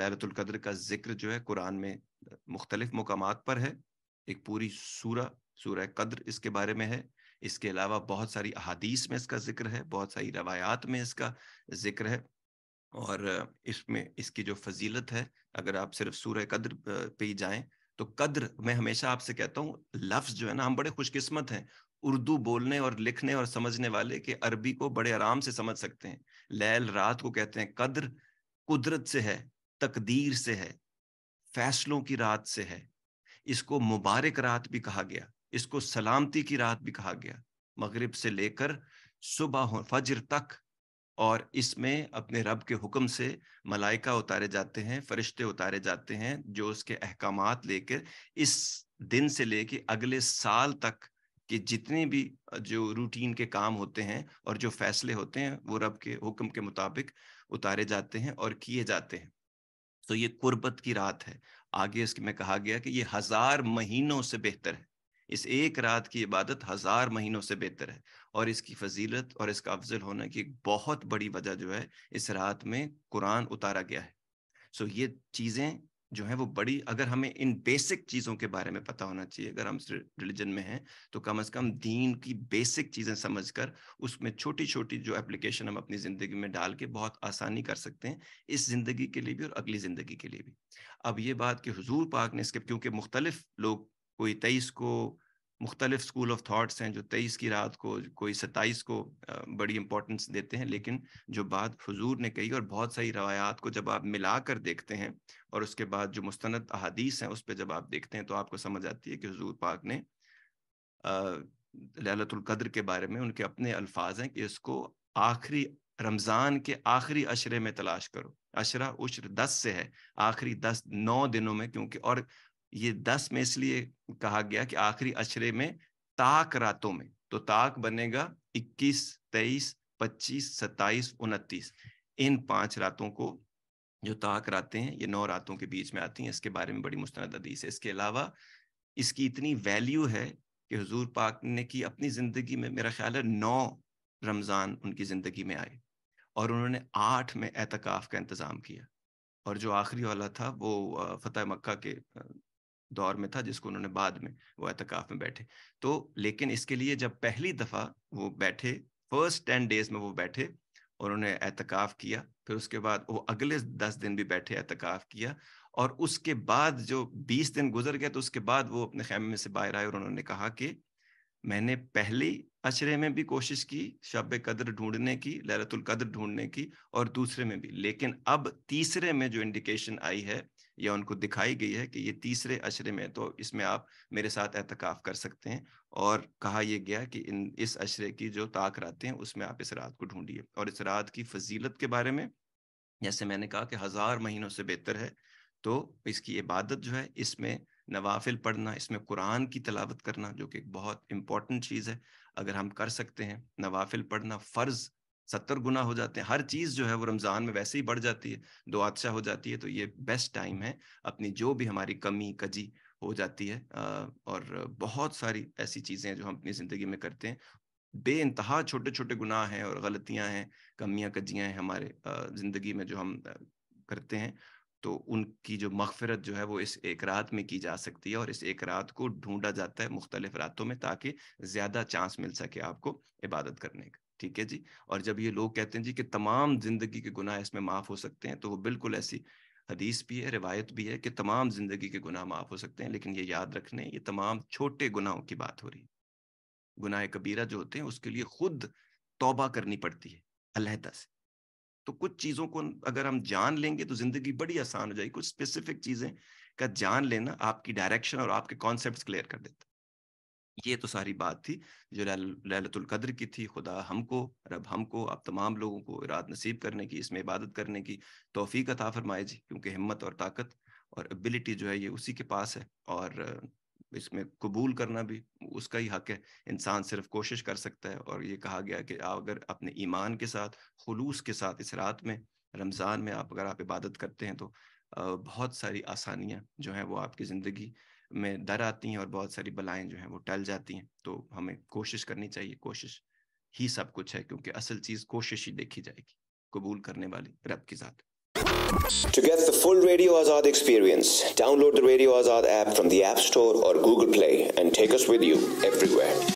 लैरतुल्कद्र का जिक्र जो है कुरान में मुख्तलिफ मकाम पर है एक पूरी सूरा सूरह कद्र इसके बारे में है इसके अलावा बहुत सारी अहादीस में इसका जिक्र है बहुत सारी रवायात में इसका जिक्र है और इसमें इसकी जो फजीलत है अगर आप सिर्फ सूरह कद्र पे ही जाएं तो कद्र मैं हमेशा आपसे कहता हूँ लफ्ज जो है ना हम बड़े खुशकिस्मत हैं उर्दू बोलने और लिखने और समझने वाले के अरबी को बड़े आराम से समझ सकते हैं लैल रात को कहते हैं कद्र कुदरत से है तकदीर से है फैसलों की रात से है इसको मुबारक रात भी कहा गया इसको सलामती की रात भी कहा गया मगरिब से लेकर सुबह हो फजर तक और इसमें अपने रब के हुक्म से मलाइका उतारे जाते हैं फरिश्ते उतारे जाते हैं जो उसके अहकाम लेकर इस दिन से लेके अगले साल तक कि जितने भी जो रूटीन के काम होते हैं और जो फैसले होते हैं वो रब के हुक्म के मुताबिक उतारे जाते हैं और किए जाते हैं तो ये कुर्बत की रात है आगे इसमें कहा गया कि ये हजार महीनों से बेहतर है इस एक रात की इबादत हजार महीनों से बेहतर है और इसकी फजीलत और इसका अफजल होने की बहुत बड़ी वजह जो है इस रात में कुरान उतारा गया है सो ये चीज़ें जो है वो बड़ी अगर हमें इन बेसिक चीज़ों के बारे में पता होना चाहिए अगर हम रिलीजन में हैं तो कम से कम दीन की बेसिक चीज़ें समझकर उसमें छोटी छोटी जो एप्लीकेशन हम अपनी ज़िंदगी में डाल के बहुत आसानी कर सकते हैं इस ज़िंदगी के लिए भी और अगली ज़िंदगी के लिए भी अब ये बात कि हजूर पाक ने इसके क्योंकि मुख्तलिफ लोग कोई तेईस को मुख्तलिफ स्कूल ऑफ थाट्स हैं जो तेईस की रात को कोई सत्ताईस को बड़ी इंपॉर्टेंस देते हैं लेकिन जो बात हजूर ने कही और बहुत सारी रवायात को जब आप मिला कर देखते हैं और उसके बाद जो मुस्ंद अहादीस हैं उस पर जब आप देखते हैं तो आपको समझ आती है कि हजूर पाक ने ललतुल्कद्र के बारे में उनके अपने अल्फाज हैं कि इसको आखिरी रमज़ान के आखिरी अशरे में तलाश करो अशरा उश्र दस से है आखिरी दस नौ दिनों में क्योंकि और ये दस में इसलिए कहा गया कि आखिरी अशरे में ताक रातों में तो ताक बनेगा इक्कीस तेईस पच्चीस सत्ताईस उनतीस इन पांच रातों को जो ताक रातें हैं ये नौ रातों के बीच में आती हैं इसके बारे में बड़ी मुस्ंद हदीस है इसके अलावा इसकी इतनी वैल्यू है कि हजूर पाक ने की अपनी ज़िंदगी में मेरा ख्याल है नौ रमज़ान उनकी ज़िंदगी में आए और उन्होंने आठ में एतकाफ़ का इंतज़ाम किया और जो आखिरी वाला था वो फ़तेह मक्का के दौर में था जिसको उन्होंने बाद में वो एहतकाफ में बैठे तो लेकिन इसके लिए जब पहली दफ़ा वो बैठे फर्स्ट टेन डेज में वो बैठे और उन्होंने एहतिकाफ किया फिर उसके बाद वो अगले दस दिन भी बैठे एहतकाफ किया और उसके बाद जो बीस दिन गुजर गए तो उसके बाद वो अपने खैमे में से बाहर आए और उन्होंने कहा कि मैंने पहले अशरे में भी कोशिश की शब कदर ढूंढने की लहरतुल कदर ढूंढने की और दूसरे में भी लेकिन अब तीसरे में जो इंडिकेशन आई है या उनको दिखाई गई है कि ये तीसरे अशरे में तो इसमें आप मेरे साथ एहतकाफ कर सकते हैं और कहा यह गया कि इन इस अशरे की जो ताक रातें हैं उसमें आप इस रात को ढूंढिए और इस रात की फजीलत के बारे में जैसे मैंने कहा कि हज़ार महीनों से बेहतर है तो इसकी इबादत जो है इसमें नवाफिल पढ़ना इसमें कुरान की तलावत करना जो कि एक बहुत इंपॉर्टेंट चीज़ है अगर हम कर सकते हैं नवाफिल पढ़ना फ़र्ज़ सत्तर गुना हो जाते हैं हर चीज जो है वो रमजान में वैसे ही बढ़ जाती है दो आदशा हो जाती है तो ये बेस्ट टाइम है अपनी जो भी हमारी कमी कजी हो जाती है और बहुत सारी ऐसी चीजें हैं जो हम अपनी जिंदगी में करते हैं बे इंतहा छोटे छोटे गुनाह हैं और गलतियां हैं कमियां कजियां हैं हमारे ज़िंदगी में जो हम करते हैं तो उनकी जो मगफरत जो है वो इस एक रात में की जा सकती है और इस एक रात को ढूंढा जाता है मुख्तलिफ रातों में ताकि ज़्यादा चांस मिल सके आपको इबादत करने का ठीक है जी और जब ये लोग कहते हैं जी कि तमाम जिंदगी के गुनाह इसमें माफ हो सकते हैं तो वो बिल्कुल ऐसी हदीस भी है रिवायत भी है कि तमाम जिंदगी के गुनाह माफ हो सकते हैं लेकिन ये याद रखने ये तमाम छोटे गुनाहों की बात हो रही है गुनाह कबीरा जो होते हैं उसके लिए खुद तौबा करनी पड़ती है अलहदा से तो कुछ चीज़ों को अगर हम जान लेंगे तो ज़िंदगी बड़ी आसान हो जाएगी कुछ स्पेसिफिक चीज़ें का जान लेना आपकी डायरेक्शन और आपके कॉन्सेप्ट क्लियर कर देता ये तो सारी बात थी जो लैलतुल कद्र की थी खुदा हमको रब हमको आप तमाम लोगों को इराद नसीब करने की इसमें इबादत करने की तोफ़ी अता फरमाए जी क्योंकि हिम्मत और ताकत और एबिलिटी जो है ये उसी के पास है और इसमें कबूल करना भी उसका ही हक है इंसान सिर्फ कोशिश कर सकता है और ये कहा गया कि आप अगर अपने ईमान के साथ खलूस के साथ इस रात में रमज़ान में आप अगर आप इबादत करते हैं तो बहुत सारी आसानियाँ जो हैं वो आपकी ज़िंदगी में दर आती हैं और बहुत सारी बलाएं जो हैं वो टल जाती हैं तो हमें कोशिश करनी चाहिए कोशिश ही सब कुछ है क्योंकि असल चीज़ कोशिश ही देखी जाएगी कबूल करने वाली रब की ज़ात To get the full Radio Azad experience, download the Radio Azad app from the App Store or Google Play and take us with you everywhere.